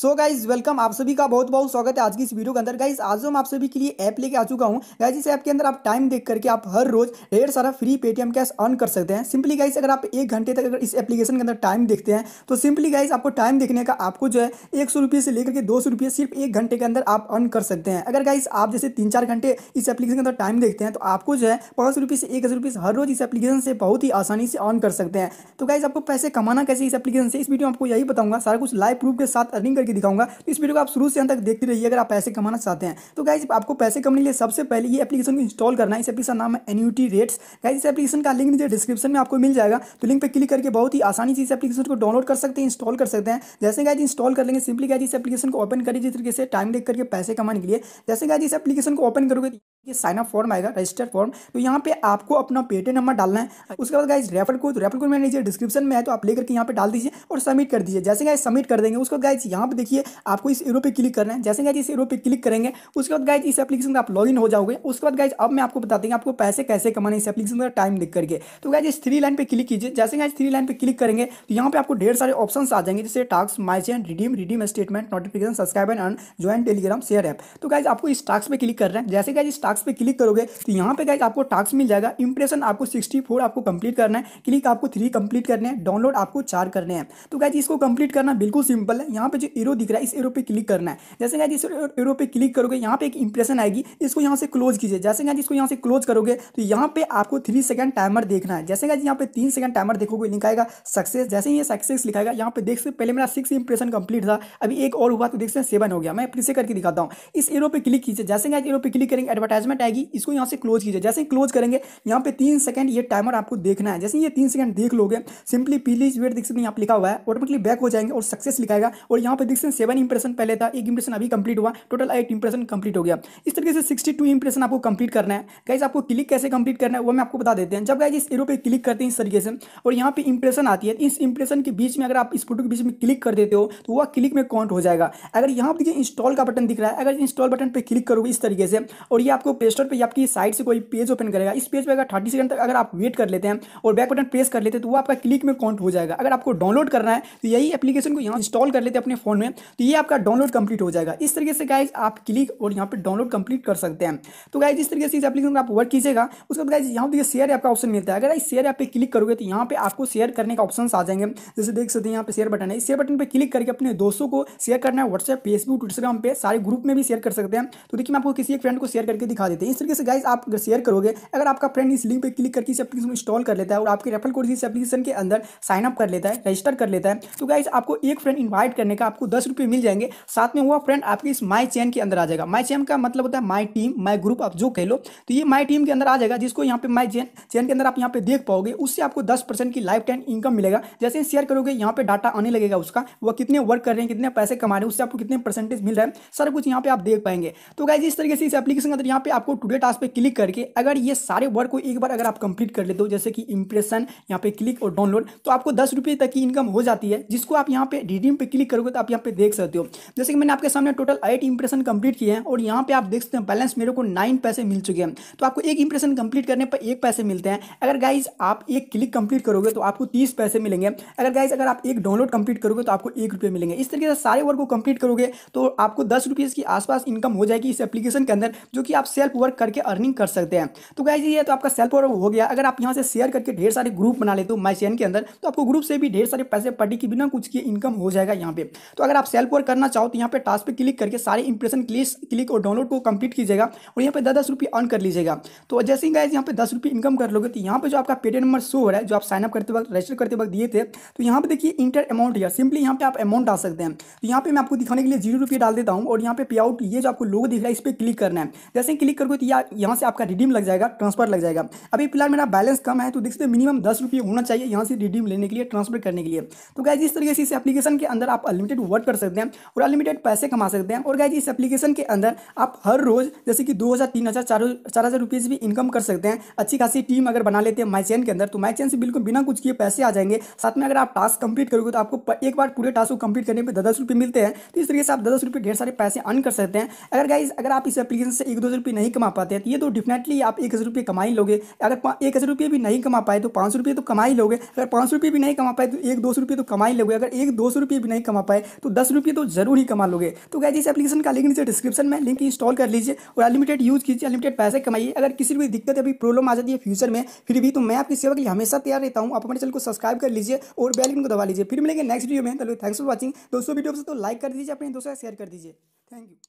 so guys welcome आप सभी का बहुत बहुत स्वागत है आज की इस वीडियो के अंदर गाइज आज जो मैं आप सभी के लिए ऐप लेके आ चुका हूँ गाइज इस ऐप के अंदर आप टाइम देख करके आप हर रोज ढेर सारा फ्री पेटीएम कैश अर्न कर सकते हैं सिंपली गाइज अगर आप एक घंटे तक अगर इस एप्लीकेशन के अंदर टाइम देखते हैं तो सिंपली गाइज आपको टाइम देखने का आपको जो है एक से लेकर के दो सिर्फ एक घंटे के अंदर आप अर्न कर सकते हैं अगर गाइज आप जैसे तीन चार घंटे इस एप्लीकेशन के अंदर टाइम देखते हैं तो आपको जो है पाँच से एक हर रोज इस एप्लीकेशन से बहुत ही आसानी से अर्न कर सकते हैं तो गाइज आपको पैसे कमाना कैसे इस एप्लीकेशन से इस वीडियो में आपको यही बताऊंगा सारा कुछ लाइव प्रूफ के साथ अर्निंग करके दिखाऊंगा तो इस वीडियो को आप शुरू से अंत तक देखते रहिए अगर आप पैसे कमाना चाहते हैं तो गाइज आपको पैसे कमाने के लिए सबसे पहले ये एप्लीकेशन को इंस्टॉल करना है इस एप्लीकेशन नाम है एन्यूटी रेट्स गाइज इस एप्लीकेशन का लिंक नीचे डिस्क्रिप्शन में आपको मिल जाएगा तो लिंक पर क्लिक करके बहुत ही आसानी से इस एप्लीकेशन को डाउनलोड कर सकते हैं इंस्टॉल कर सकते हैं जैसे गाइज इंस्टॉल कर लेंगे सिंपली गाइज इस एप्लीकेशन को ओपन करिए जिस तरीके से टाइम देख करके पैसे कमाने के लिए जैसे गाइज इस एप्लीकेशन को ओपन करोगे तो ये साइन अप फॉर्म आएगा रजिस्टर फॉर्म तो यहाँ पे आपको अपना पेटे नंबर डालना है उसके बाद guys refer code refer code मैंने डिस्क्रिप्शन में है तो आप लेकर के यहाँ पे डाल दीजिए और सबमिट कर दीजिए जैसे गाइज सबमिट कर देंगे उसके बाद गाइज यहाँ पे देखिए आपको इस एरो पे क्लिक करना है जैसे गाइज इस एरो पे क्लिक करेंगे उसके बाद गाइज इस एप्लीकेशन का आप लॉगिन हो जाओगे उसके बाद गाइज अब मैं आपको बता देंगे आपको पैसे कैसे कमाने इस एप्लीकेशन का टाइम देख करके तो गाइज इस थ्री लाइन पर क्लिक कीजिए जैसे गाइज थ्री लाइन पर क्लिक करेंगे तो यहाँ पर आपको ढेर सारे ऑप्शन आ जाएंगे जैसे टास्क माइच and redeem redeem statement notification subscribe and join Telegram share app तो गाइज आपको इस टास्क पे क्लिक कर रहे हैं जैसे गाइज इस टास्क पे क्लिक करोगे तो यहाँ पे गाइज आपको टास्क मिल जाएगा इंप्रेशन आपको सिक्सटी आपको कंप्लीट करना है क्लिक आपको थ्री कंप्लीट करने हैं डाउनलोड आपको चार करने हैं तो गाइज इसको कंप्लीट करना बिल्कुल सिंपल है यहाँ पे जो एरो दिख रहा है इस एरो पे क्लिक करना है जैसे गाइज इस एरो पे क्लिक करोगे यहाँ पे एक इंप्रेशन आएगी इसको यहाँ से क्लोज कीजिए जैसे गाइज इसको यहाँ से क्लोज करोगे तो यहाँ पे आपको थ्री सेकंड टाइमर देखना है जैसे गाइज यहाँ पे तीन सेकंड टाइमर देखोगे लिंक आएगा सक्सेस जैसे ही ये सक्सेस लिखाएगा यहाँ पे देख सकते पहले मेरा सिक्स इंप्रेशन कंप्लीट था अभी एक और हुआ तो देख सकते सेवन हो गया मैं फिर से करके दिखाता हूँ इस एरो पे क्लिक कीजिए जैसे गाइज एरो पे क्लिक करेंगे एडवर्टाइजमेंट आएगी इसको यहाँ से क्लोज कीजिए जैसे ही क्लोज करेंगे यहाँ पे तीन सेकंड ये टाइमर आपको देखना है जैसे ये तीन सेकंड देख लोगे सिंपली प्लीज वेट देख सकते हैं यहाँ पर लिखा हुआ है ऑटोमेटिकली बैक हो जाएंगे और सक्सेस लिखाएगा और यहाँ पे सिक्स से सेवन इंप्रेशन पहले था एक इंप्रेशन अभी कंप्लीट हुआ टोटल एट इंप्रेशन कंप्लीट हो गया इस तरीके से सिक्सटी टू इंप्रेशन आपको कंप्लीट करना है गाइज आपको क्लिक कैसे कंप्लीट करना है वो मैं आपको बता देते हैं जब गाइज इस एरो पे क्लिक करते हैं इस तरीके से और यहाँ पे इंप्रेशन आती है इस इंप्रेशन के बीच में अगर आप इस फोटो के बीच में क्लिक कर देते हो तो वह क्लिक में काउंट हो जाएगा अगर यहाँ पर इंस्टॉल का बटन दिख रहा है अगर इंस्टॉल बटन पर क्लिक करोगे इस तरीके से और ये आपको प्ले स्टोर पर आपकी साइड से कोई पेज ओपन करेगा इस पेज पर अगर थर्टी सेकंड तक अगर आप वेट कर लेते हैं और बैक बटन प्रेस कर लेते हैं तो वो आपका क्लिक में काउंट हो जाएगा अगर आपको डाउनलोड करना है तो यही एप्लीकेशन को यहाँ इंस्टॉल कर लेते हैं अपने फोन में में तो ये आपका डाउनलोड कंप्लीट हो जाएगा इस तरीके से गाइज आप क्लिक और यहाँ पर डाउनलोड कंप्लीट कर सकते हैं तो गाइज इस तरीके से इस एप्लीकेशन का आप वर्क कीजिएगा उसके बाद गाइज यहाँ पर शेयर आपका ऑप्शन मिलता है अगर इस शेयर आप क्लिक करोगे तो यहाँ पे आपको शेयर करने का ऑप्शन आ जाएंगे जैसे देख सकते हैं यहाँ पे शेयर बटन है इस शेयर बटन पर क्लिक करके अपने दोस्तों को शेयर करना है व्हाट्सएप फेसबुक इंस्टाग्राम पर सारे ग्रुप में भी शेयर कर सकते हैं तो देखिए मैं आपको किसी एक फ्रेंड को शेयर करके दिखा देते हैं इस तरीके से गाइज आप अगर शेयर करोगे अगर आपका फ्रेंड इस लिंक पर क्लिक करके इस एप्लीकेशन इंस्टॉल कर लेता है और आपके रेफर कोड इस एप्लीकेशन के अंदर साइनअप कर लेता है रजिस्टर कर लेता है तो गाइज आपको एक फ्रेंड इन्वाइट करने का आपको दस रुपये मिल जाएंगे साथ में हुआ फ्रेंड आपके इस माई चैन के अंदर आ जाएगा माई चैन का मतलब होता है माई टीम माई ग्रुप आप जो कह लो तो ये माई टीम के अंदर आ जाएगा जिसको यहाँ पे माई चैन चैन के अंदर आप यहाँ पे देख पाओगे उससे आपको दस परसेंट की लाइफ टाइम इनकम मिलेगा जैसे शेयर करोगे यहाँ पे डाटा आने लगेगा उसका वह कितने वर्क कर रहे हैं कितने पैसे कमा रहे हैं उससे आपको कितने परसेंटेज मिल रहा है सारा कुछ यहाँ पे आप देख पाएंगे तो गाइज इस तरीके से इस एप्लीकेशन के अंदर यहाँ पे आपको टूडे टास्क पे क्लिक करके अगर ये सारे वर्क को एक बार अगर आप कंप्लीट कर लेते हो जैसे कि इंप्रेशन यहाँ पे क्लिक और डाउनलोड तो आपको दस रुपये तक की इनकम हो जाती है जिसको आप यहाँ पे रिडीम पे क्लिक करोगे तो आप यहाँ पे देख सकते हो जैसे कि मैंने आपके सामने टोटल एट इंप्रेशन कंप्लीट किए हैं और यहाँ पे आप देख सकते हैं बैलेंस मेरे को नाइन पैसे मिल चुके हैं तो आपको एक इंप्रेशन कंप्लीट करने पर एक पैसे मिलते हैं अगर गाइज आप एक क्लिक कंप्लीट करोगे तो आपको तीस पैसे मिलेंगे अगर गाइज अगर आप एक डाउनलोड कंप्लीट करोगे तो आपको एक रुपये मिलेंगे इस तरीके से सारे वर्क को कंप्लीट करोगे तो आपको दस रुपीज़ के आसपास इनकम हो जाएगी इस एप्लीकेशन के अंदर जो कि आप सेल्फ वर्क करके अर्निंग कर सकते हैं तो गाइज ये तो आपका सेल्फ वर्क हो गया अगर आप यहाँ से शेयर करके ढेर सारे ग्रुप बना लेते हो माई के अंदर तो आपको ग्रुप से भी ढेर सारे पैसे पड़ी के बिना कुछ की इनकम हो जाएगा यहाँ पे तो अगर आप सेल्फ वर्क करना चाहो तो यहाँ पे टास्क पे क्लिक करके सारे इंप्रेशन क्लिक क्लिक और डाउनलोड को कंप्लीट कीजिएगा और यहाँ पे दस दस रुपये अर्न कर लीजिएगा तो जैसे ही गाइज यहाँ पे दस रुपये इनकम कर लोगे तो यहाँ पे जो आपका पेटीएम नंबर शो हो रहा है जो आप साइनअप करते वक्त रजिस्टर करते वक्त दिए थे तो यहाँ पे देखिए इंटर अमाउंट या सिंपली यहाँ पे आप अमाउंट डाल सकते हैं तो यहाँ पे मैं आपको दिखाने के लिए जीरो रुपये डाल देता हूँ और यहाँ पे पे आउट ये जो आपको लोग दिख रहा है इस पर क्लिक करना है जैसे ही क्लिक करोगे तो यहाँ से आपका रिडीम लग जाएगा ट्रांसफर लग जाएगा अभी फिलहाल मेरा बैलेंस कम है तो देख सकते मिनिमम दस होना चाहिए यहाँ से रिडीम लेने के लिए ट्रांसफर करने के लिए तो गाइज इस तरीके से इस एप्लीकेशन के अंदर आप अनलिमिटेड वर्क कन्वर्ट कर सकते हैं और अनलिमिटेड पैसे कमा सकते हैं और गाइज इस एप्लीकेशन के अंदर आप हर रोज़ जैसे कि दो हज़ार तीन हज़ार चार भी इनकम कर सकते हैं अच्छी खासी टीम अगर बना लेते हैं माई के अंदर तो माई से बिल्कुल बिना कुछ किए पैसे आ जाएंगे साथ में अगर आप टास्क कंप्लीट करोगे तो आपको एक बार पूरे टास्क को कंप्लीट करने पर दस रुपये मिलते हैं तो इस तरीके से आप दस रुपये ढेर सारे पैसे अर्न कर सकते हैं अगर गाइज अगर आप इस एप्लीकेशन से एक दो रुपये नहीं कमा पाते हैं तो ये तो डेफिनेटली आप एक हज़ार रुपये कमा ही लोगे अगर एक हज़ार रुपये भी नहीं कमा पाए तो पाँच रुपये तो कमा ही लोगे अगर पाँच रुपये भी नहीं कमा पाए तो एक दो सौ रुपये तो कमा ही लोगे अगर एक दो सौ रुपये भी नहीं कमा पाए तो तो दस रुपये तो जरूर ही कमा लोगे तो गैज इस एप्लीकेशन का लिंक नीचे डिस्क्रिप्शन में लिंक इंस्टॉल कर लीजिए और अनलिमिटेड यूज़ कीजिए अनलिमिटेड पैसे कमाइए अगर किसी भी दिक्कत अभी प्रॉब्लम आ जाती है फ्यूचर में फिर भी तो मैं आपकी सेवा के लिए हमेशा तैयार रहता हूँ आप हमारे चैनल को सब्सक्राइब कर लीजिए और बेलाइकन को दबा लीजिए फिर मिलेंगे नेक्स्ट वीडियो में तो थैंक्स फॉर वॉचिंग दोस्तों वीडियो से तो लाइक कर दीजिए अपने दोस्तों शेयर कर दीजिए थैंक यू